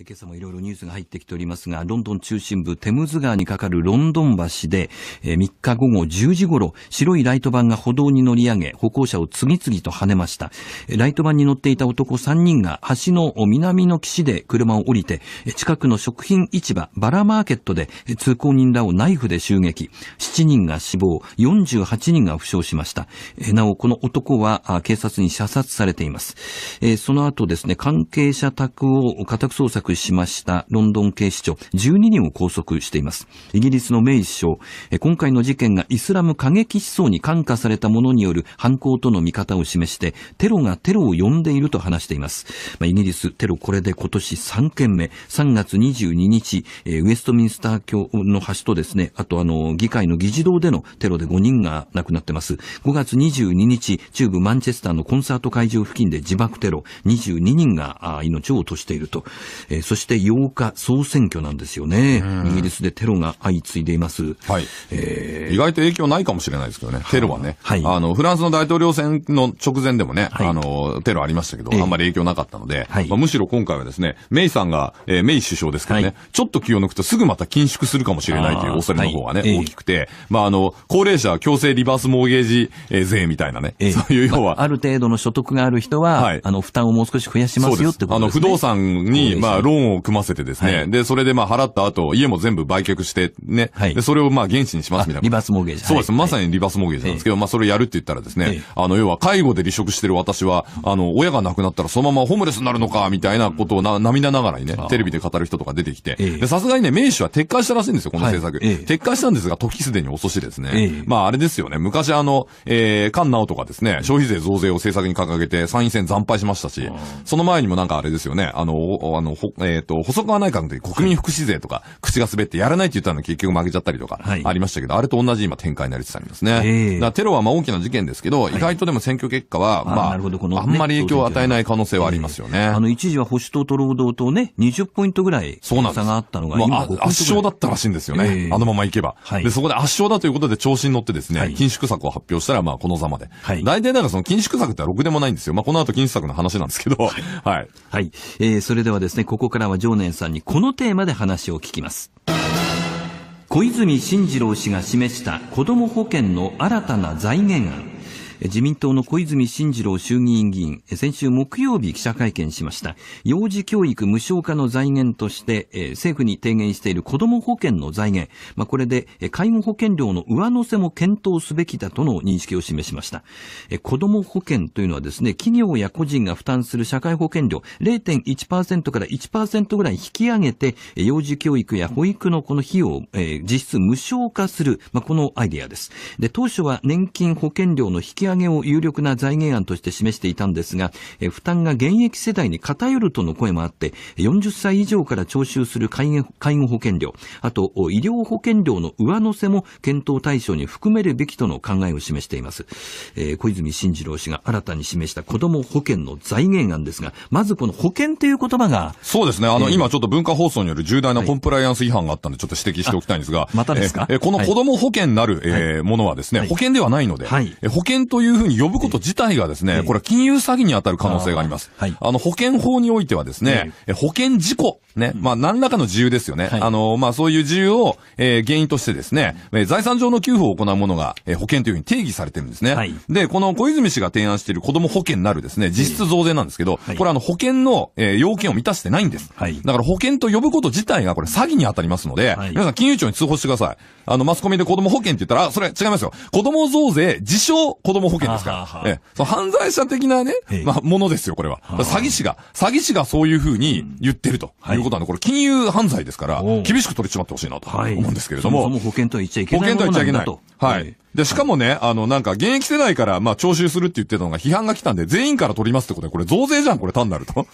今朝もいろいろニュースが入ってきておりますが、ロンドン中心部テムズ川に架かるロンドン橋で、え3日午後10時頃、白いライト板が歩道に乗り上げ、歩行者を次々と跳ねました。ライト板に乗っていた男3人が橋の南の岸で車を降りて、近くの食品市場、バラマーケットで通行人らをナイフで襲撃。7人が死亡、48人が負傷しました。なお、この男は警察に射殺されています。その後ですね、関係者宅を家宅捜索しましたロンドン警視庁12人を拘束しています。イギリスのメイ首相、今回の事件がイスラム過激思想に感化されたものによる犯行との見方を示して、テロがテロを呼んでいると話しています。まあ、イギリス、テロこれで今年3件目、3月22日、ウェストミンスター橋の橋とですね、あとあの、議会の議事堂でのテロで5人が亡くなってます。5月22日、中部マンチェスターのコンサート会場付近で自爆テロ、22人が命を落としていると、えー、そして8日、総選挙なんですよね、イギリスでテロが相次いでいます、はいえー、意外と影響ないかもしれないですけどね、テロはね、はい、あのフランスの大統領選の直前でもね、はい、あのテロありましたけど、あんまり影響なかったので、はいまあ、むしろ今回はですねメイさんが、えー、メイ首相ですけどね、はい、ちょっと気を抜くとすぐまた緊縮するかもしれないという恐れの方がね、はい、大きくて、まあ、あの高齢者強制リバースモーゲージ、税みたいなね、えー、そういう要は、まあ、ある程度の所得がある人は、はい、あの負担をもう少し増やしますよってことです、ね、あの不動産に、まあローンを組ませてですね、はい、で、それでまあ払った後、家も全部売却して、ね、はい、で、それをまあ原資にしますみたいな。リバースモーゲージ。そうです、はい、まさにリバースモーゲージなんですけど、まあそれやるって言ったらですね、あの、要は介護で離職してる私は、あの、親が亡くなったらそのままホームレスになるのか、みたいなことをな涙ながらにね、テレビで語る人とか出てきて、で、さすがにね、名手は撤回したらしいんですよ、この政策。撤回したんですが、時すでに遅しですね。まああれですよね、昔あの、えー、菅直とかですね、消費税増税を政策に掲げて参院選惨敗しましたし、その前にもなんかあれですよね、あの、あの、えっ、ー、と、細川内閣の時国民福祉税とか、口が滑ってやらないって言ったのに結局負けちゃったりとか、ありましたけど、はい、あれと同じ今展開になりつつありますね。えー、テロはまあ大きな事件ですけど、はい、意外とでも選挙結果は、まあ、あ、ね、んまり影響を与えない可能性はありますよね。えー、あの、一時は保守党と労働党ね、20ポイントぐらい差があったのが、まあ、圧勝だったらしいんですよね。えー、あのまま行けば、はい、で、そこで圧勝だということで調子に乗ってですね、緊縮策を発表したら、まあ、このざまで。大体なんかその緊縮策ってはろくでもないんですよ。まあ、この後緊縮策の話なんですけど、はい。はい。えー、それではですね、ここからは常念さんにこのテーマで話を聞きます。小泉進次郎氏が示した子ども保険の新たな財源案。自民党の小泉進次郎衆議院議員、先週木曜日記者会見しました。幼児教育無償化の財源として、政府に提言している子ども保険の財源、まあ、これで介護保険料の上乗せも検討すべきだとの認識を示しました。子ども保険というのはですね、企業や個人が負担する社会保険料0.1%から1%ぐらい引き上げて、幼児教育や保育のこの費用を、実質無償化する、まあ、このアイデアです。で、当初は年金保険料の引き上げを有力な財源案として示していたんですが、負担が現役世代に偏るとの声もあって、40歳以上から徴収する介護保険料、あと医療保険料の上乗せも検討対象に含めるべきとの考えを示しています。えー、小泉進次郎氏が新たに示した子ども保険の財源案ですが、まずこの保険という言葉が。そうですね。あの、えー、今ちょっと文化放送による重大なコンプライアンス違反があったんで、ちょっと指摘しておきたいんですが。またですか、えー、この子ども保険なる、はい、えー、ものはですね、はい、保険ではないので、はい、保険とというふうに呼ぶこと自体がですね、これは金融詐欺に当たる可能性があります。はい、あの、保険法においてはですね、保険事故ね。まあ、何らかの自由ですよね。はい、あの、まあ、そういう自由を、えー、原因としてですね、えー、財産上の給付を行うものが、えー、保険というふうに定義されてるんですね。はい、で、この小泉氏が提案している子供保険なるですね、実質増税なんですけど、はい、これあの、保険の、えー、要件を満たしてないんです。はい、だから保険と呼ぶこと自体がこれ詐欺に当たりますので、はい、皆さん金融庁に通報してください。あの、マスコミで子供保険って言ったら、あ、それ違いますよ。子供増税、自称子供保険ですから。ーはーはーえー、そ犯罪者的なね、まあ、ものですよ、これは。詐欺師が、詐欺師がそういうふうに言ってると。はいいうことはね、これ金融犯罪ですから、厳しく取り締まってほしいなと思うんですけれども。はい、そもそも保険とは言っちゃいけない。保険とは言っちゃいけない。はい。で、しかもね、あの、なんか、現役世代から、まあ、徴収するって言ってたのが批判が来たんで、全員から取りますってことで、これ増税じゃん、これ単なると。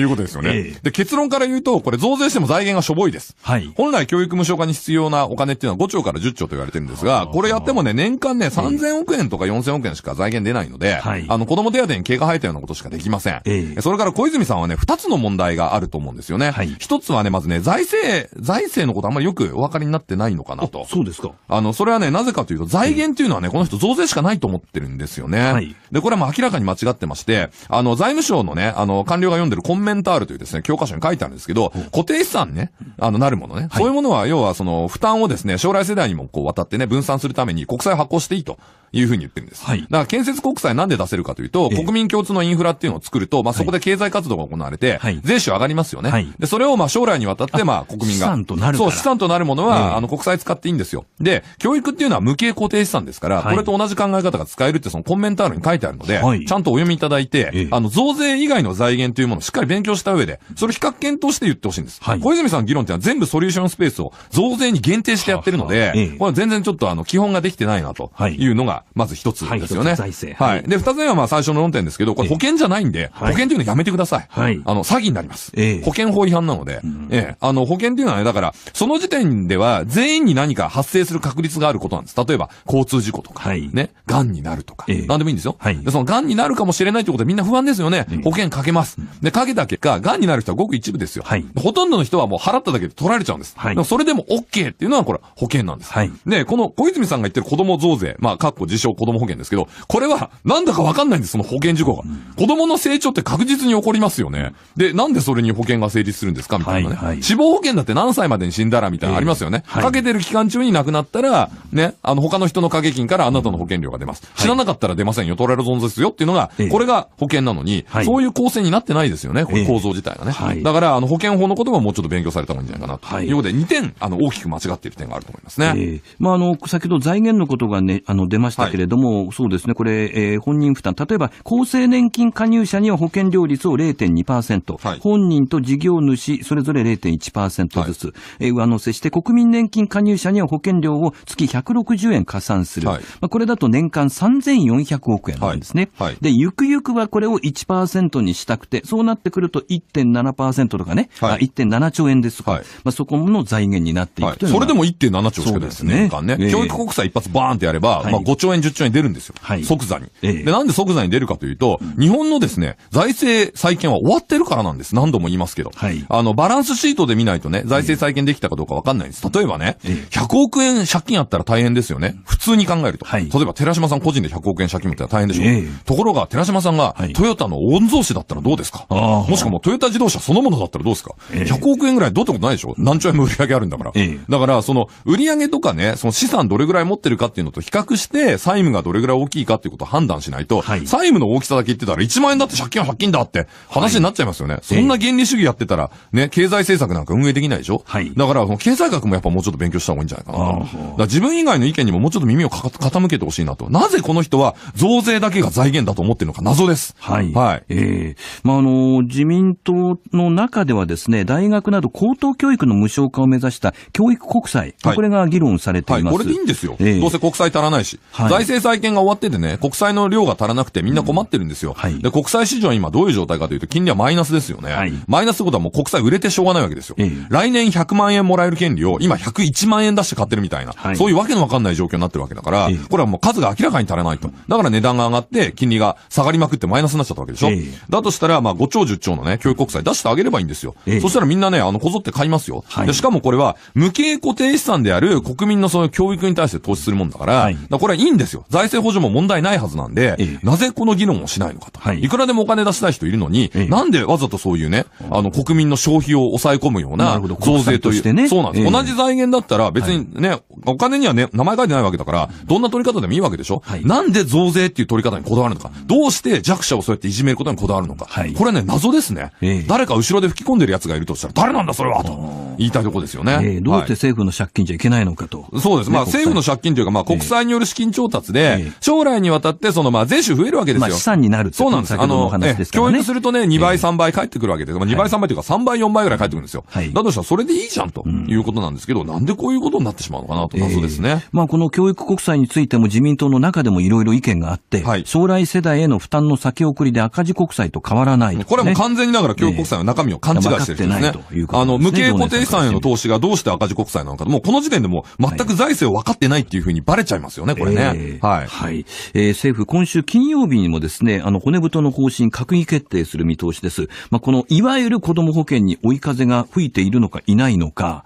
いうことですよね、えー、で、結論から言うと、これ増税しても財源がしょぼいです。はい。本来教育無償化に必要なお金っていうのは5兆から10兆と言われてるんですが、これやってもね、年間ね、3000億円とか4000億円しか財源出ないので、はい、あの、子供手当に毛が生えたようなことしかできません。えー、それから小泉さんはね、2つの問題があると思うんですよね。はい。1つはね、まずね、財政、財政のことあんまりよくお分かりになってないのかなと。そうですか。あの、それはね、なぜかというと、財源っていうのはね、この人増税しかないと思ってるんですよね。はい。で、これはもう明らかに間違ってまして、あの、財務省のね、あの、官僚が読んでる根メンタールというですね、教科書に書いてあるんですけど、固定資産ね、あの、なるものね、そういうものは、要はその、負担をですね、将来世代にもこう渡ってね、分散するために国債発行していいというふうに言ってるんです。はい。だから建設国債なんで出せるかというと、国民共通のインフラっていうのを作ると、まあ、そこで経済活動が行われて、税収上がりますよね。はい。で、それをまあ、将来にわたって、まあ、国民が。資産となるそう、資産となるものは、あの、国債使っていいんですよ。で、教育っていうのは無形固定資産ですから、これと同じ考え方が使えるってそのコンメンタールに書いてあるので、ちゃんとお読みいただいて、あの、増税以外の財源というものをしっかり勉強した上で、それ比較検討して言ってほしいんです。はい、小泉さんの議論っていうのは全部ソリューションスペースを増税に限定してやってるので、ははこれは全然ちょっとあの、基本ができてないなというのが、まず一つですよね。はい、財政。はい。で、二つ目はまあ最初の論点ですけど、これ保険じゃないんで、保険というのやめてください。はい。あの、詐欺になります。ええ、保険法違反なので、うん、ええ、あの、保険っていうのはね、だから、その時点では全員に何か発生する確率があることなんです。例えば、交通事故とか、はい、ね、癌になるとか、ええ、何でもいいんですよ。はい。で、その癌になるかもしれないってことでみんな不安ですよね。保険かけます。で、かけただけか、癌になる人はごく一部ですよ。はい。ほとんどの人はもう払っただけで取られちゃうんです。はい。それでも OK っていうのはこれ保険なんです。はい。で、この小泉さんが言ってる子供増税、まあ、かっこ自称子供保険ですけど、これはなんだかわかんないんです、その保険事項が。うん、子供の成長って確実に起こりますよね。で、なんでそれに保険が成立するんですかみたいなね。はい、はい、死亡保険だって何歳までに死んだらみたいなありますよね。えー、はい。かけてる期間中に亡くなったら、ね、あの、他の人の掛け金からあなたの保険料が出ます。はい、知らなかったら出ませんよ。取られる存在ですよっていうのが、これが保険なのに、はい、そういう構成になってないですよね、ここれ構造自体がね。はい、だから、あの、保険法のことももうちょっと勉強された方がいいんじゃないかなと。い。いうことで、2点、あの、大きく間違っている点があると思いますね。えー、まあ、あの、先ほど財源のことがね、あの、出ましたけれども、はい、そうですね、これ、えー、本人負担。例えば、厚生年金加入者には保険料率を0.2%、はい、本人と事業主、それぞれ0.1%ずつ、はい、えー、上乗せして、国民年金加入者には保険料を月160円加算する。はい、まあ、これだと年間3400億円なんですね。はい。はい、で、ゆくゆくはこれを1%にしたくて、そうなってくると1.7%とかね、はい、1.7兆円ですとか、はい、まあ、そこの財源になっていくという、はい、それでも1.7兆しかですね、すねね、えー、教育国債一発バーンってやれば、まあ、5兆円、10兆円出るんですよ、即座に、えー、で。なんで即座に出るかというと、日本のですね、財政再建は終わってるからなんです、何度も言いますけど、はい、あのバランスシートで見ないとね、財政再建できたかどうか分かんないんです、例えばね、100億円借金あったら大変ですよね、普通に考えると、はい、例えば寺島さん個人で100億円借金持ったら大変でしょう、えー、ところが寺島さんが、トヨタの御曹司だったらどうですか、もしくはもうトヨタ自動車そのものだったらどうですか、えー、?100 億円ぐらいどうってことないでしょ何兆円も売り上げあるんだから。えー、だから、その、売り上げとかね、その資産どれぐらい持ってるかっていうのと比較して、債務がどれぐらい大きいかっていうことを判断しないと、はい、債務の大きさだけ言ってたら1万円だって借金は借金だって話になっちゃいますよね。はい、そんな原理主義やってたら、ね、経済政策なんか運営できないでしょはい。だから、経済学もやっぱもうちょっと勉強した方がいいんじゃないかなと。自分以外の意見にももうちょっと耳を傾けてほしいなと。なぜこの人は増税だけが財源だと思ってるのか謎です。はい。はい。ええー、まあ、あのー自民党の中ではですね、大学など高等教育の無償化を目指した教育国債、はい、これが議論されています、はい、これでいいんですよ、えー、どうせ国債足らないし、はい、財政再建が終わっててね、国債の量が足らなくてみんな困ってるんですよ、うん、で国債市場は今どういう状態かというと、金利はマイナスですよね、マイナスってことはもう国債売れてしょうがないわけですよ、えー、来年100万円もらえる権利を今101万円出して買ってるみたいな、そういうわけのわかんない状況になってるわけだから、えー、これはもう数が明らかに足らないと、だから値段が上がって、金利が下がりまくってマイナスになっちゃったわけでしょ。だとしたら、まあご長寿庁のね、教育国債出してあげればいいんですよ。ええ、そしたらみんなね、あの、こぞって買いますよ。はい、でしかもこれは、無形固定資産である国民のその教育に対して投資するもんだから、はい、からこれはいいんですよ。財政補助も問題ないはずなんで、え、なぜこの議論をしないのかと。はい、いくらでもお金出したい人いるのに、なんでわざとそういうね、あの、国民の消費を抑え込むような増税という。ね、そうなんです。同じ財源だったら別にね、お金にはね、名前書いてないわけだから、どんな取り方でもいいわけでしょ、はい、なんで増税っていう取り方にこだわるのか。どうして弱者をそうやっていじめることにこだわるのか。はい、これね、謎ですね、えー、誰か後ろで吹き込んでる奴がいるとしたら、誰なんだそれはと言いたいとこですよね、えー。どうやって政府の借金じゃいけないのかと。そうです。まあ、政府の借金というか、まあ、国債による資金調達で、将来にわたって、その、まあ、税収増えるわけですよ。まあ、資産になるそうなんです。あの、教育するとね、2倍、3倍返ってくるわけです。まあ、2倍、3倍というか、3倍、4倍ぐらい返ってくるんですよ。だとしたら、それでいいじゃんということなんですけど、なんでこういうことになってしまうのかなと。うですね、えー、まあ、この教育国債についても自民党の中でもいろいろ意見があって、はい、将来世代への負担の先送りで赤字国債と変わらない、ね、これはもう完全にだから教育国債の中身を勘違いしてるんですね。えー、あの、無形固定資産への投資がどうして赤字国債なのか、もうこの時点でも全く財政を分かってないっていうふうにバレちゃいますよね、これね。はい。はい、え政府、今週金曜日にもですね、あの、骨太の方針閣議決定する見通しです。まあ、この、いわゆる子供保険に追い風が吹いているのかいないのか。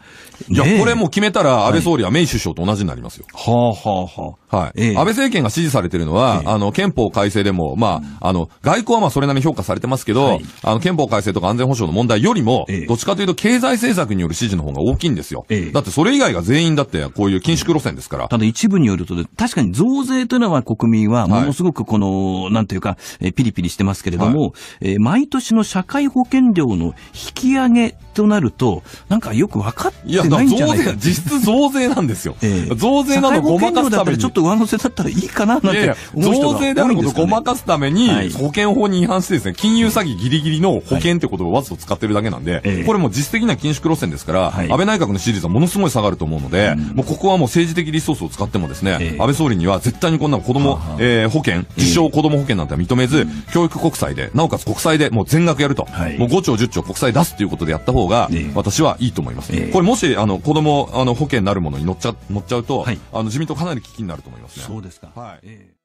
いや、これも決めたら安倍総理は明首相と同じになりますよ。はあはあはあ。はい。ええ、安倍政権が支持されてるのは、えあの、憲法改正でも、まあ、あの、外交はまあそれなりに評価されてますけど、はい、あの、憲法改正とか安全保障の問題よりも、えどっちかというと経済政策による支持の方が大きいんですよ。だってそれ以外が全員だってこういう緊縮路線ですから。ただ一部によると、確かに増税というのは国民はものすごくこの、はい、なんというか、えピリピリしてますけれども、はい、えー、毎年の社会保険料の引き上げとなると、なんかよく分かってないんじゃないかいや、増税、実質増税なんですですよ。えー、増税などごまかすために。ちょっと上乗せだったらいいかななんてい増税であることをごまかすために、保険法に違反してですね、金融詐欺ギリギリの保険って言葉をわざと使ってるだけなんで、これも実質的な緊縮路線ですから、はい、安倍内閣の支持率はものすごい下がると思うので、うん、もうここはもう政治的リソースを使ってもですね、えー、安倍総理には絶対にこんな子供、はえー、保険、自称子供保険なんて認めず、教育国債で、なおかつ国債でもう全額やると、はい、もう5兆10兆国債出すということでやった方が、私はいいと思います。これもし、あの、子供、あの、保険なるものに乗っちゃちゃ持っちゃうと、はい、あの自民党かなり危機になると思いますね。そうですか。はい。えー